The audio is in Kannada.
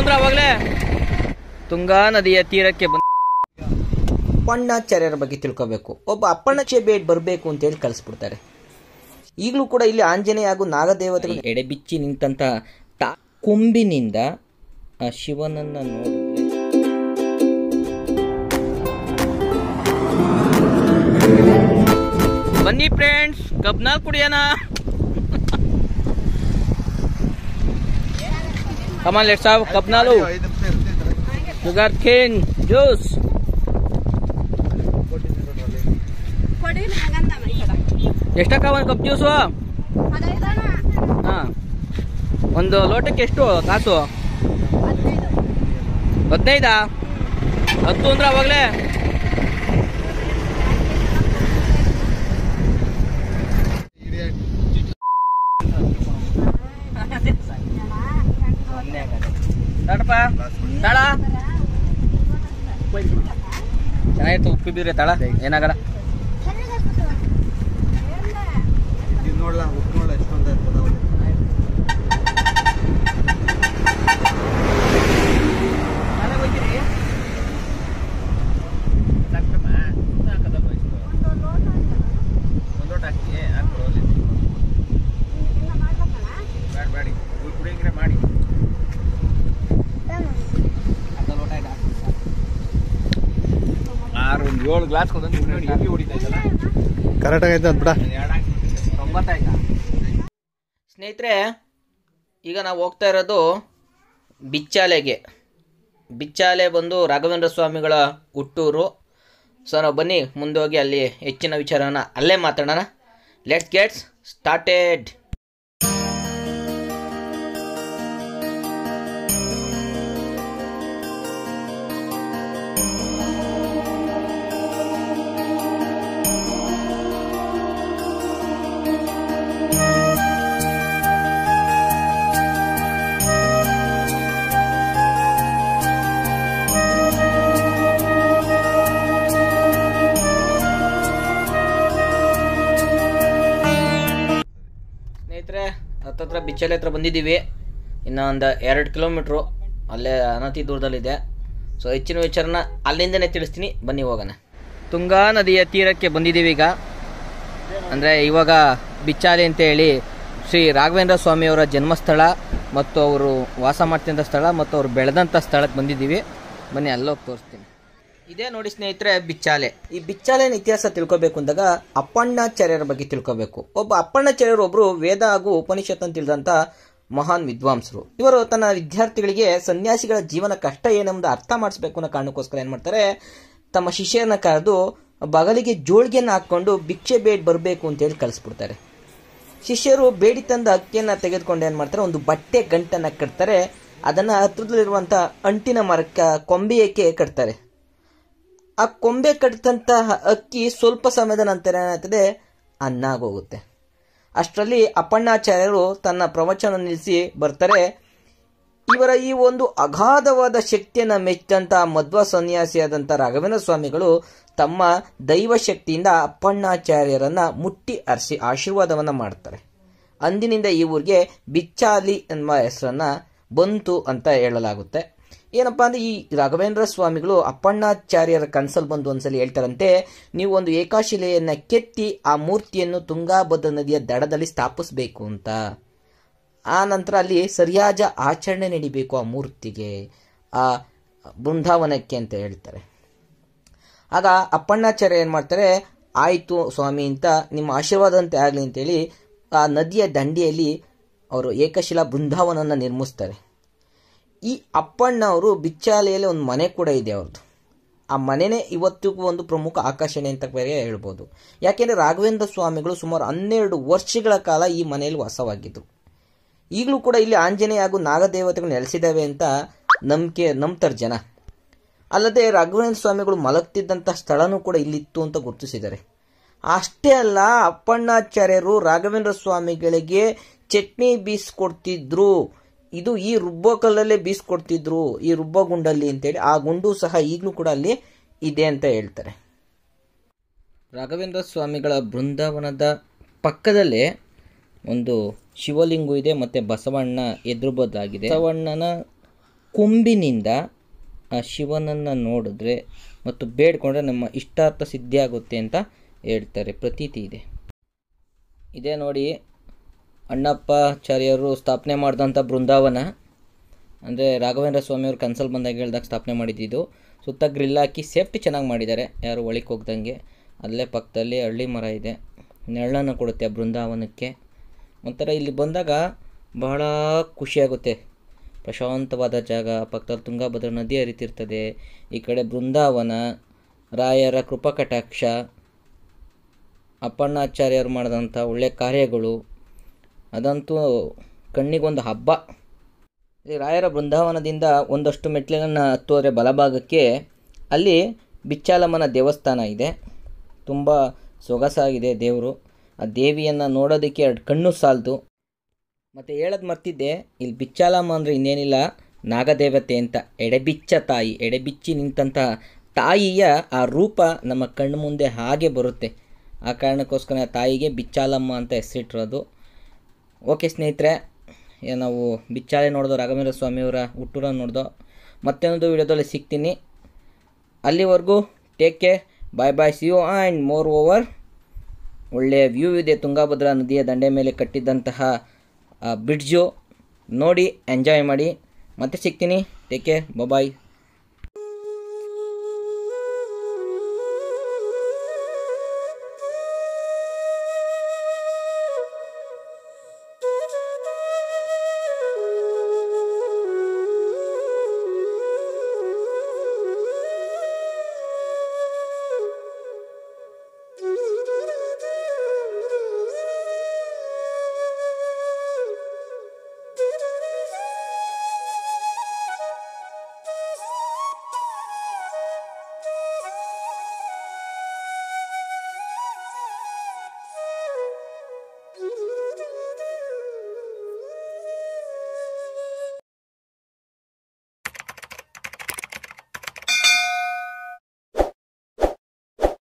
ಅಂದ್ರೆ ಅವಾಗಲೇ ತುಂಗಾ ನದಿಯ ತೀರಕ್ಕೆ ಬಂದ ಅಪ್ಪಣ್ಣಾಚಾರ್ಯರ ಬಗ್ಗೆ ತಿಳ್ಕೊಬೇಕು ಒಬ್ಬ ಅಪ್ಪಣ್ಣಾಚೆ ಬೇಡ್ ಬರಬೇಕು ಅಂತ ಹೇಳಿ ಕಳಿಸ್ಬಿಡ್ತಾರೆ ಈಗಲೂ ಕೂಡ ಇಲ್ಲಿ ಆಂಜನೇಯ ಹಾಗೂ ನಾಗದೇವತೆ ಎಡೆಬಿಚ್ಚಿ ನಿಂತಂತ ತಾ ಕೊಂಬಿನಿಂದ ಶಿವನನ್ನು ನೋಡಿ ಬನ್ನಿ ಫ್ರೆಂಡ್ಸ್ ಕಬ್ನಾಲ್ ಕುಡಿಯೋಣ Come on, let's have Kapnalu. Sugar cane juice. ಎಷ್ಟಕ್ಕ ಒಂದು ಕಪ್ ಜ್ಯೂಸು ಹಾಂ ಒಂದು ಲೋಟಕ್ಕೆ ಎಷ್ಟು ಕಾಸು ಹದಿನೈದಾ ಹತ್ತು ಅಂದ್ರೆ ಅವಾಗಲೇ ಕಮ್ಮಿ ತಳ ಚೆನ್ನಾಗಿತ್ತು ಉಪ್ಪಿ ಬೀರೆ ತಳ ಏನಾಗಲ್ಲ ಏಳು ಗ್ಲಾಸ್ ಸ್ನೇಹಿತರೆ ಈಗ ನಾವು ಹೋಗ್ತಾ ಇರೋದು ಬಿಚ್ಚಾಲೆಗೆ ಬಿಚ್ಚಾಲೆ ಬಂದು ರಾಘವೇಂದ್ರ ಸ್ವಾಮಿಗಳ ಹುಟ್ಟೂರು ಸೊ ನಾವು ಬನ್ನಿ ಮುಂದೋಗಿ ಅಲ್ಲಿ ಹೆಚ್ಚಿನ ವಿಚಾರನ ಅಲ್ಲೇ ಮಾತಾಡೋಣ ಲೆಟ್ಸ್ ಗೆಟ್ಸ್ ಸ್ಟಾರ್ಟೆಡ್ ಬಿಚ್ಚಾಲ ಹತ್ರ ಬಂದಿದ್ದೀವಿ ಇನ್ನೊಂದು ಎರಡು ಕಿಲೋಮೀಟ್ರು ಅಲ್ಲೇ ಅನತಿ ದೂರದಲ್ಲಿದೆ ಸೊ ಹೆಚ್ಚಿನ ವಿಚಾರನ ಅಲ್ಲಿಂದನೇ ತಿಳಿಸ್ತೀನಿ ಬನ್ನಿ ಹೋಗೋಣ ತುಂಗಾ ನದಿಯ ತೀರಕ್ಕೆ ಬಂದಿದ್ದೀವಿ ಈಗ ಅಂದರೆ ಇವಾಗ ಬಿಚ್ಚಾಲೆ ಅಂತೇಳಿ ಶ್ರೀ ರಾಘವೇಂದ್ರ ಸ್ವಾಮಿಯವರ ಜನ್ಮಸ್ಥಳ ಮತ್ತು ಅವರು ವಾಸ ಮಾಡ್ತಿದ್ದ ಸ್ಥಳ ಮತ್ತು ಅವರು ಬೆಳೆದಂಥ ಸ್ಥಳಕ್ಕೆ ಬಂದಿದ್ದೀವಿ ಬನ್ನಿ ಅಲ್ಲೋಗಿ ತೋರಿಸ್ತೀನಿ ಇದೇ ನೋಡಿ ಸ್ನೇಹಿತರೆ ಬಿಚ್ಚಾಲೆ ಈ ಬಿಚ್ಚಾಲೆನ ಇತಿಹಾಸ ತಿಳ್ಕೊಬೇಕು ಅಂದಾಗ ಅಪ್ಪಣ್ಣಾಚಾರ್ಯರ ಬಗ್ಗೆ ತಿಳ್ಕೋಬೇಕು ಒಬ್ಬ ಅಪ್ಪಣ್ಣಾಚಾರ್ಯರು ಒಬ್ಬರು ವೇದ ಹಾಗೂ ಉಪನಿಷತ್ ಅಂತ ತಿಳಿದಂತ ಮಹಾನ್ ವಿದ್ವಾಂಸರು ಇವರು ತನ್ನ ವಿದ್ಯಾರ್ಥಿಗಳಿಗೆ ಸನ್ಯಾಸಿಗಳ ಜೀವನ ಕಷ್ಟ ಏನೆಂಬುದು ಅರ್ಥ ಮಾಡಿಸ್ಬೇಕು ಅನ್ನೋ ಕಾರಣಕ್ಕೋಸ್ಕರ ಏನು ಮಾಡ್ತಾರೆ ತಮ್ಮ ಶಿಷ್ಯರನ್ನ ಕರೆದು ಬಗಲಿಗೆ ಜೋಳಿಗೆಯನ್ನು ಹಾಕೊಂಡು ಭಿಕ್ಷೆ ಬೇಡ್ ಬರಬೇಕು ಅಂತ ಹೇಳಿ ಕಳಿಸ್ಬಿಡ್ತಾರೆ ಶಿಷ್ಯರು ಬೇಡಿ ತಂದ ಅಕ್ಕಿಯನ್ನು ತೆಗೆದುಕೊಂಡು ಏನು ಮಾಡ್ತಾರೆ ಒಂದು ಬಟ್ಟೆ ಗಂಟನ್ನು ಕಟ್ತಾರೆ ಅದನ್ನು ಹತ್ತಿರದಲ್ಲಿರುವಂಥ ಅಂಟಿನ ಮರಕ್ಕೆ ಕೊಂಬೆಯಕ್ಕೆ ಕಟ್ತಾರೆ ಆ ಕೊಂಬೆ ಕಟ್ಟಿದಂತಹ ಅಕ್ಕಿ ಸ್ವಲ್ಪ ಸಮಯದ ನಂತರ ಏನಾಗ್ತದೆ ಅನ್ನಾಗೋಗುತ್ತೆ ಆಗೋಗುತ್ತೆ ಅಷ್ಟರಲ್ಲಿ ಅಪ್ಪಣ್ಣಾಚಾರ್ಯರು ತನ್ನ ಪ್ರವಚನ ನಿಲ್ಲಿಸಿ ಬರ್ತಾರೆ ಇವರ ಈ ಒಂದು ಅಗಾಧವಾದ ಶಕ್ತಿಯನ್ನು ಮೆಚ್ಚಿದಂತಹ ಮಧ್ವ ಸನ್ಯಾಸಿಯಾದಂಥ ರಾಘವೇಂದ್ರ ಸ್ವಾಮಿಗಳು ತಮ್ಮ ದೈವ ಶಕ್ತಿಯಿಂದ ಅಪ್ಪಣ್ಣಾಚಾರ್ಯರನ್ನ ಮುಟ್ಟಿ ಅರಿಸಿ ಆಶೀರ್ವಾದವನ್ನು ಮಾಡ್ತಾರೆ ಅಂದಿನಿಂದ ಈ ಊರಿಗೆ ಬಿಚ್ಚಾಲಿ ಎಂಬ ಹೆಸರನ್ನ ಬಂತು ಅಂತ ಹೇಳಲಾಗುತ್ತೆ ಏನಪ್ಪಾ ಅಂದ್ರೆ ಈ ರಾಘವೇಂದ್ರ ಸ್ವಾಮಿಗಳು ಅಪ್ಪಣ್ಣಾಚಾರ್ಯರ ಕನ್ಸಲ್ ಬಂದು ಒಂದ್ಸಲಿ ಹೇಳ್ತಾರಂತೆ ನೀವು ಒಂದು ಏಕಾಶಿಲೆಯನ್ನ ಕೆತ್ತಿ ಆ ಮೂರ್ತಿಯನ್ನು ತುಂಗಾಭದ್ರ ನದಿಯ ದಡದಲ್ಲಿ ಸ್ಥಾಪಿಸಬೇಕು ಅಂತ ಆ ನಂತರ ಅಲ್ಲಿ ಸರಿಯಾದ ಆಚರಣೆ ನಡಿಬೇಕು ಆ ಮೂರ್ತಿಗೆ ಆ ಬೃಂದಾವನಕ್ಕೆ ಅಂತ ಹೇಳ್ತಾರೆ ಆಗ ಅಪ್ಪಣ್ಣಾಚಾರ್ಯ ಏನು ಮಾಡ್ತಾರೆ ಆಯಿತು ಸ್ವಾಮಿ ಅಂತ ನಿಮ್ಮ ಆಶೀರ್ವಾದ ಅಂತ ಆಗಲಿ ಅಂತೇಳಿ ಆ ನದಿಯ ದಂಡೆಯಲ್ಲಿ ಅವರು ಏಕಶಿಲಾ ಬೃಂದಾವನ ನಿರ್ಮಿಸ್ತಾರೆ ಈ ಅಪ್ಪಣ್ಣ ಅವರು ಬಿಚ್ಚಾಲೆಯಲ್ಲಿ ಒಂದು ಮನೆ ಕೂಡ ಇದೆ ಅವ್ರದ್ದು ಆ ಮನೆನೇ ಇವತ್ತಿಗೂ ಒಂದು ಪ್ರಮುಖ ಆಕರ್ಷಣೆ ಅಂತ ಬೇರೆ ಹೇಳ್ಬೋದು ಯಾಕೆಂದರೆ ರಾಘವೇಂದ್ರ ಸ್ವಾಮಿಗಳು ಸುಮಾರು ಹನ್ನೆರಡು ವರ್ಷಗಳ ಕಾಲ ಈ ಮನೆಯಲ್ಲಿ ವಾಸವಾಗಿದ್ದರು ಈಗಲೂ ಕೂಡ ಇಲ್ಲಿ ಆಂಜನೇಯ ಹಾಗೂ ನಾಗದೇವತೆಗಳು ನೆಲೆಸಿದ್ದಾವೆ ಅಂತ ನಂಬಿಕೆ ನಂಬ್ತಾರೆ ಜನ ಅಲ್ಲದೆ ರಾಘವೇಂದ್ರ ಸ್ವಾಮಿಗಳು ಮಲಗ್ತಿದ್ದಂಥ ಸ್ಥಳನೂ ಕೂಡ ಇಲ್ಲಿತ್ತು ಅಂತ ಗುರುತಿಸಿದ್ದಾರೆ ಅಷ್ಟೇ ಅಲ್ಲ ಅಪ್ಪಣ್ಣಾಚಾರ್ಯರು ರಾಘವೇಂದ್ರ ಸ್ವಾಮಿಗಳಿಗೆ ಚಟ್ನಿ ಬೀಸಿಕೊಡ್ತಿದ್ರು ಇದು ಈ ರುಬ್ಬೋ ಕಲ್ಲಲ್ಲೇ ಬೀಸ್ಕೊಡ್ತಿದ್ರು ಈ ರುಬ್ಬೋ ಗುಂಡಲ್ಲಿ ಅಂತೇಳಿ ಆ ಗುಂಡು ಸಹ ಈಗಲೂ ಕೂಡ ಅಲ್ಲಿ ಇದೆ ಅಂತ ಹೇಳ್ತಾರೆ ರಾಘವೇಂದ್ರ ಸ್ವಾಮಿಗಳ ಬೃಂದಾವನದ ಪಕ್ಕದಲ್ಲೇ ಒಂದು ಶಿವಲಿಂಗು ಇದೆ ಮತ್ತು ಬಸವಣ್ಣ ಎದುರುಬೋದಾಗಿದೆ ಬಸವಣ್ಣನ ಕೊಂಬಿನಿಂದ ಆ ಶಿವನನ್ನು ನೋಡಿದ್ರೆ ಮತ್ತು ಬೇಡ್ಕೊಂಡ್ರೆ ನಮ್ಮ ಇಷ್ಟಾರ್ಥ ಸಿದ್ಧಿಯಾಗುತ್ತೆ ಅಂತ ಹೇಳ್ತಾರೆ ಪ್ರತೀತಿ ಇದೆ ಇದೇ ನೋಡಿ ಅಣ್ಣಪ್ಪಾಚಾರ್ಯರು ಸ್ಥಾಪನೆ ಮಾಡಿದಂಥ ಬೃಂದಾವನ ಅಂದರೆ ರಾಘವೇಂದ್ರ ಸ್ವಾಮಿಯವರು ಕನ್ಸಲ್ ಬಂದಾಗ ಹೇಳ್ದಾಗ ಸ್ಥಾಪನೆ ಮಾಡಿದ್ದಿದ್ದು ಸುತ್ತ ಗ್ರಿಲ್ ಹಾಕಿ ಸೇಫ್ಟಿ ಚೆನ್ನಾಗಿ ಮಾಡಿದ್ದಾರೆ ಯಾರು ಒಳಕ್ಕೆ ಹೋಗ್ದಂಗೆ ಅಲ್ಲೇ ಪಕ್ಕದಲ್ಲಿ ಹಳ್ಳಿ ಮರ ಇದೆ ನೆರಳನ್ನು ಕೊಡುತ್ತೆ ಬೃಂದಾವನಕ್ಕೆ ಒಂಥರ ಇಲ್ಲಿ ಬಂದಾಗ ಬಹಳ ಖುಷಿಯಾಗುತ್ತೆ ಪ್ರಶಾಂತವಾದ ಜಾಗ ಪಕ್ಕದಲ್ಲಿ ತುಂಗಾಭದ್ರ ನದಿ ಹರಿತಿರ್ತದೆ ಈ ಕಡೆ ಬೃಂದಾವನ ರಾಯರ ಕೃಪಾ ಕಟಾಕ್ಷ ಅಪ್ಪಣ್ಣಾಚಾರ್ಯರು ಮಾಡಿದಂಥ ಒಳ್ಳೆಯ ಕಾರ್ಯಗಳು ಅದಂತೂ ಕಣ್ಣಿಗೊಂದು ಹಬ್ಬ ಇಲ್ಲಿ ರಾಯರ ಬೃಂದಾವನದಿಂದ ಒಂದಷ್ಟು ಮೆಟ್ಟಿಲನ್ನು ಹತ್ತೋದ್ರೆ ಬಲಭಾಗಕ್ಕೆ ಅಲ್ಲಿ ಬಿಚ್ಚಾಲಮ್ಮನ ದೇವಸ್ಥಾನ ಇದೆ ತುಂಬ ಸೊಗಸಾಗಿದೆ ದೇವರು ಆ ದೇವಿಯನ್ನು ನೋಡೋದಕ್ಕೆ ಎರಡು ಕಣ್ಣು ಸಾಲದು ಮತ್ತು ಹೇಳೋದು ಮರ್ತಿದ್ದೆ ಇಲ್ಲಿ ಬಿಚ್ಚಾಲಮ್ಮ ಅಂದರೆ ಇನ್ನೇನಿಲ್ಲ ನಾಗದೇವತೆ ಅಂತ ಎಡೆಬಿಚ್ಚ ತಾಯಿ ಎಡೆಬಿಚ್ಚಿ ನಿಂತಹ ತಾಯಿಯ ಆ ರೂಪ ನಮ್ಮ ಕಣ್ಣು ಮುಂದೆ ಹಾಗೆ ಬರುತ್ತೆ ಆ ಕಾರಣಕ್ಕೋಸ್ಕರ ತಾಯಿಗೆ ಬಿಚ್ಚಾಲಮ್ಮ ಅಂತ ಹೆಸರಿಟ್ಟಿರೋದು ಓಕೆ ಸ್ನೇಹಿತರೆ ನಾವು ಬಿಚ್ಚಾಲೆ ನೋಡಿದೋ ರಾಘವೇಂದ್ರ ಸ್ವಾಮಿಯವರ ಹುಟ್ಟೂರ ನೋಡಿದೋ ಮತ್ತೊಂದು ವಿಡಿಯೋದಲ್ಲಿ ಸಿಗ್ತೀನಿ ಅಲ್ಲಿವರೆಗೂ take care bye bye see you and moreover ಒಳ್ಳೆಯ ವ್ಯೂ ಇದೆ ತುಂಗಾಭದ್ರಾ ನದಿಯ ದಂಡೆ ಮೇಲೆ ಕಟ್ಟಿದ್ದಂತಹ ಬ್ರಿಡ್ಜು ನೋಡಿ ಎಂಜಾಯ್ ಮಾಡಿ ಮತ್ತೆ ಸಿಗ್ತೀನಿ ಟೇಕ್ ಕೇರ್ ಬಾಯ್